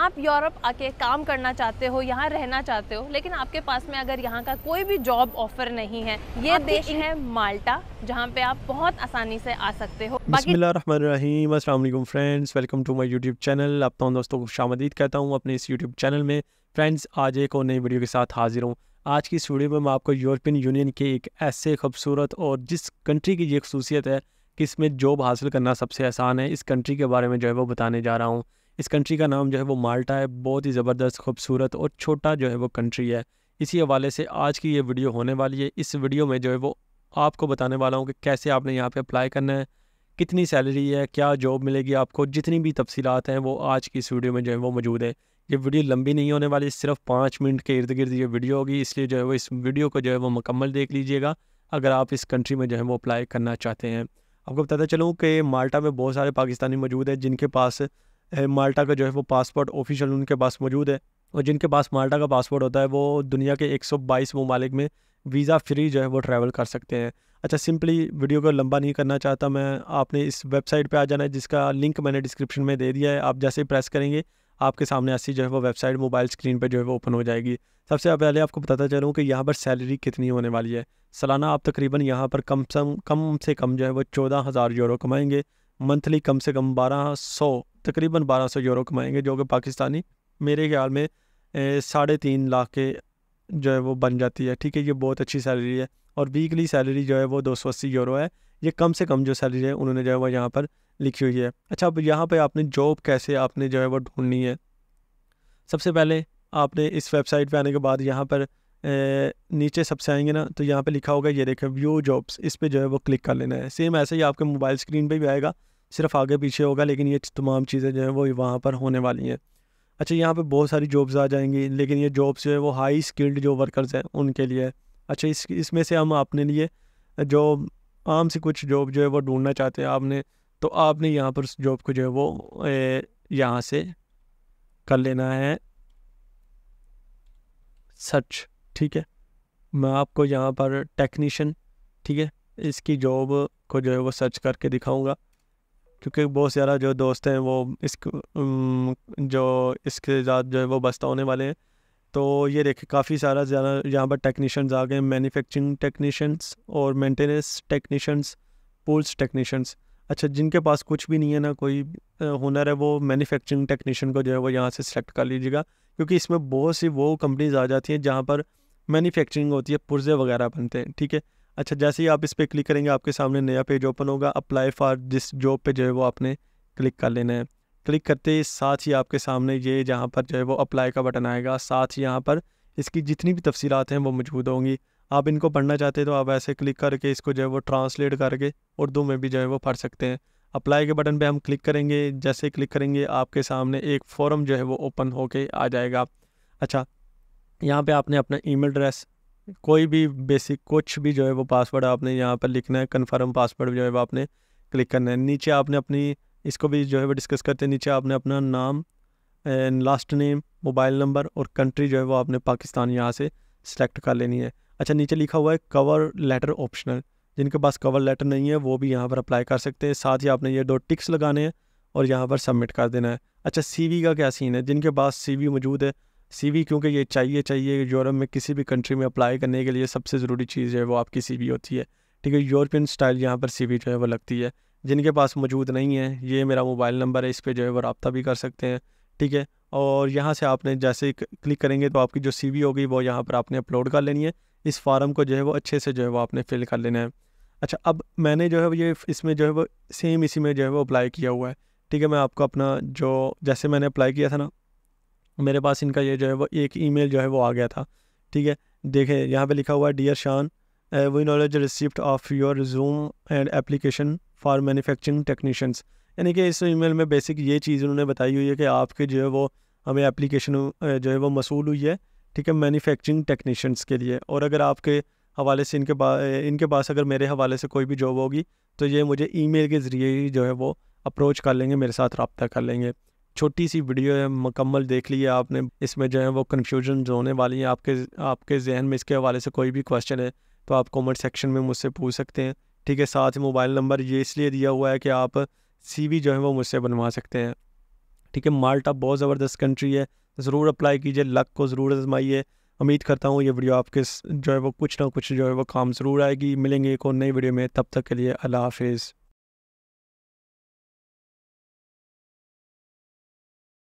आप यूरोप आके काम करना चाहते हो यहाँ रहना चाहते हो लेकिन आपके पास में अगर यहाँ का कोई भी जॉब ऑफर नहीं है ये देश है माल्टा जहाँ पे आप बहुत आसानी से आ सकते हो friends welcome to my YouTube channel तो दोस्तों को शामदीद कहता हूँ अपने इस यूट्यूब चैनल में फ्रेंड्स आज एक और नई वीडियो के साथ हाजिर हूँ आज की इस वीडियो में मैं आपको यूरोपियन यूनियन के एक ऐसे खूबसूरत और जिस कंट्री की ये खसूसियत है कि इसमें जॉब हासिल करना सबसे आसान है इस कंट्री के बारे में जो है वो बताने जा रहा हूँ इस कंट्री का नाम जो है वो माल्टा है बहुत ही ज़बरदस्त खूबसूरत और छोटा जो है वो कंट्री है इसी हवाले से आज की ये वीडियो होने वाली है इस वीडियो में जो है वो आपको बताने वाला हूँ कि कैसे आपने यहाँ पे अप्लाई करना है कितनी सैलरी है क्या जॉब मिलेगी आपको जितनी भी तफसीत हैं वो आज की इस वीडियो में जो है वो मौजूद है ये वीडियो लंबी नहीं होने वाली सिर्फ पाँच मिनट के इर्द गिर्द ये वीडियो होगी इसलिए जो है वो इस वीडियो को जो है वो मुकम्मल देख लीजिएगा अगर आप इस कंट्री में जो है वो अप्लाई करना चाहते हैं आपको बताता चलूँ कि माल्टा में बहुत सारे पाकिस्तानी मौजूद हैं जिनके पास माल्टा का जो है वो पासपोर्ट ऑफिशियल उनके पास मौजूद है और जिनके पास माल्टा का पासपोर्ट होता है वो दुनिया के 122 सौ ममालिक में वीज़ा फ्री जो है वो ट्रैवल कर सकते हैं अच्छा सिंपली वीडियो को लंबा नहीं करना चाहता मैं आपने इस वेबसाइट पे आ जाना है जिसका लिंक मैंने डिस्क्रिप्शन में दे दिया है आप जैसे ही प्रेस करेंगे आपके सामने ऐसी जो है वो वेबसाइट मोबाइल स्क्रीन पे जो है वो ओपन हो जाएगी सबसे पहले आपको बताता चलूँ कि यहाँ पर सैलरी कितनी होने वाली है सालाना आप तकरीबन यहाँ पर कम से कम से कम जो है वो चौदह हज़ार यूरो कमाएंगे मंथली कम से कम बारह सौ तकरीबन बारह सौ यूरो कमाएंगे जो कि पाकिस्तानी मेरे ख्याल में साढ़े तीन लाख के जो है वो बन जाती है ठीक है ये बहुत अच्छी सैलरी है और वीकली सैलरी जो है वो दो सौ अस्सी यूरो है ये कम से कम जो सैलरी है उन्होंने जो है वो यहाँ पर लिखी हुई है अच्छा अब यहाँ पर आपने जॉब कैसे आपने जो है वो ढूंढनी है सबसे पहले आपने इस वेबसाइट पे आने के बाद यहाँ पर ए, नीचे सबसे आएंगे ना तो यहाँ पे लिखा होगा ये देखें व्यू जॉब्स इस पर जो है वो क्लिक कर लेना है सेम ऐसे ही आपके मोबाइल स्क्रीन पे भी आएगा सिर्फ आगे पीछे होगा लेकिन ये तमाम चीज़ें जो हैं वो वहाँ पर होने वाली हैं अच्छा यहाँ पर बहुत सारी जॉब्स आ जाएंगी लेकिन ये जॉब्स जो है वो हाई स्किल्ड जो वर्कर्स हैं उनके लिए अच्छा इस इसमें से हम अपने लिए जो आम से कुछ जॉब जो है वो ढूंढना चाहते हैं आपने तो आपने यहाँ पर उस जॉब को जो है वो यहाँ से कर लेना है सच ठीक है मैं आपको यहाँ पर टेक्नीशियन ठीक है इसकी जॉब को जो है वो सर्च करके दिखाऊंगा क्योंकि बहुत सारा जो दोस्त हैं वो इस जो इसके साथ जो है वो बस्ता होने वाले हैं तो ये देखें काफ़ी सारा ज़्यादा यहाँ पर टेक्नीशियंस आ गए मैन्युफैक्चरिंग टेक्नीशियंस और मेंटेनेंस टेक्नीशियंस पुल्स टेक्नीशियंस अच्छा जिनके पास कुछ भी नहीं है ना कोई हुनर है वो मैन्युफैक्चरिंग टेक्नीशियन को जो है वो यहाँ से सिलेक्ट कर लीजिएगा क्योंकि इसमें बहुत सी वो कंपनीज आ जाती हैं जहाँ पर मैन्युफैक्चरिंग होती है पुर्जे वगैरह बनते हैं ठीक है अच्छा जैसे ही आप इस पर क्लिक करेंगे आपके सामने नया पेज ओपन होगा अप्लाई फॉर जिस जॉब पे जो है वो आपने क्लिक कर लेना है क्लिक करते ही साथ ही आपके सामने ये जहाँ पर जो है वो अप्लाई का बटन आएगा साथ ही यहाँ पर इसकी जितनी भी तफसीलात हैं वो मौजूद होंगी आप इनको पढ़ना चाहते हैं तो आप ऐसे क्लिक करके इसको जो है वो ट्रांसलेट करके उर्दू में भी जो है वो पढ़ सकते हैं अप्लाई के बटन पे हम क्लिक करेंगे जैसे क्लिक करेंगे आपके सामने एक फॉर्म जो है वो ओपन होके आ जाएगा अच्छा यहाँ पे आपने अपना ईमेल एड्रेस कोई भी बेसिक कुछ भी जो है वो पासवर्ड आपने यहाँ पर लिखना है कन्फर्म पासवर्ड जो है वो आपने क्लिक करना है नीचे आपने अपनी इसको भी जो है वो डिस्कस करते हैं नीचे आपने अपना नाम लास्ट नेम मोबाइल नंबर और कंट्री जो है वो आपने पाकिस्तान यहाँ से सेलेक्ट कर लेनी है अच्छा नीचे लिखा हुआ है कवर लेटर ऑप्शनल जिनके पास कवर लेटर नहीं है वो भी यहाँ पर अप्लाई कर सकते हैं साथ ही आपने ये दो टिक्स लगाने हैं और यहाँ पर सबमिट कर देना है अच्छा सीवी का क्या सीन है जिनके पास सीवी मौजूद है सीवी क्योंकि ये चाहिए चाहिए यूरोप में किसी भी कंट्री में अप्लाई करने के लिए सबसे ज़रूरी चीज़ है वो आपकी सीवी होती है ठीक है यूरोपियन स्टाइल यहाँ पर वी जो है वो लगती है जिनके पास मौजूद नहीं है ये मेरा मोबाइल नंबर है इस पर जो है वो रबता भी कर सकते हैं ठीक है और यहाँ से आपने जैसे क्लिक करेंगे तो आपकी जो वी होगी वो यहाँ पर आपने अपलोड कर लेनी है इस फार्म को जो है वो अच्छे से जो है वो आपने फिल कर लेना है अच्छा अब मैंने जो है ये इसमें जो है वो सेम इसी में जो है वो अप्लाई किया हुआ है ठीक है मैं आपको अपना जो जैसे मैंने अप्लाई किया था ना मेरे पास इनका ये जो है वो एक ईमेल जो है वो आ गया था ठीक है देखें यहाँ पे लिखा हुआ है dear Shan we knowledge receipt of your zoom and application for manufacturing technicians यानी कि इस ईमेल में बेसिक ये चीज़ उन्होंने बताई हुई है कि आपके जो है वो हमें एप्लीकेशन uh, जो है वो मसूल हुई है ठीक है मैन्युफैक्चरिंग टेक्नीशियंस के लिए और अगर आपके हवाले से इनके पास इनके पास अगर मेरे हवाले से कोई भी जॉब होगी तो ये मुझे ईमेल के ज़रिए ही जो है वो अप्रोच कर लेंगे मेरे साथ रबता कर लेंगे छोटी सी वीडियो है मुकम्मल देख ली है आपने इसमें जो है वो कन्फ्यूजन होने वाली है आपके आपके जहन में इसके हवाले से कोई भी क्वेश्चन है तो आप कमेंट सेक्शन में मुझसे पूछ सकते हैं ठीक है साथ ही मोबाइल नंबर ये इसलिए दिया हुआ है कि आप सीवी जो है वो मुझसे बनवा सकते हैं ठीक है माल्टा बहुत ज़बरदस्त कंट्री है ज़रूर अप्लाई कीजिए लक को ज़रूर आजमाइए उम्मीद करता हूँ ये वीडियो आपके जो है वो कुछ ना कुछ जो है वो काम ज़रूर आएगी मिलेंगे एक और नई वीडियो में तब तक के लिए अल्लाह हाफिज़